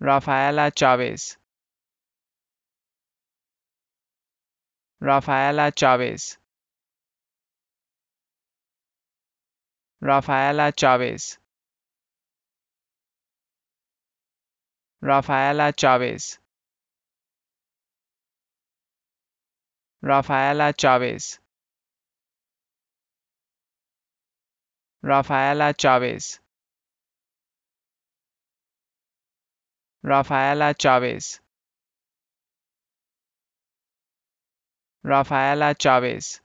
Rafaela Chavez Rafaela Chavez Rafaela Chavez Rafaela Chavez Rafaela Chavez Rafaela Chavez Rafaela Chavez Rafaela Chavez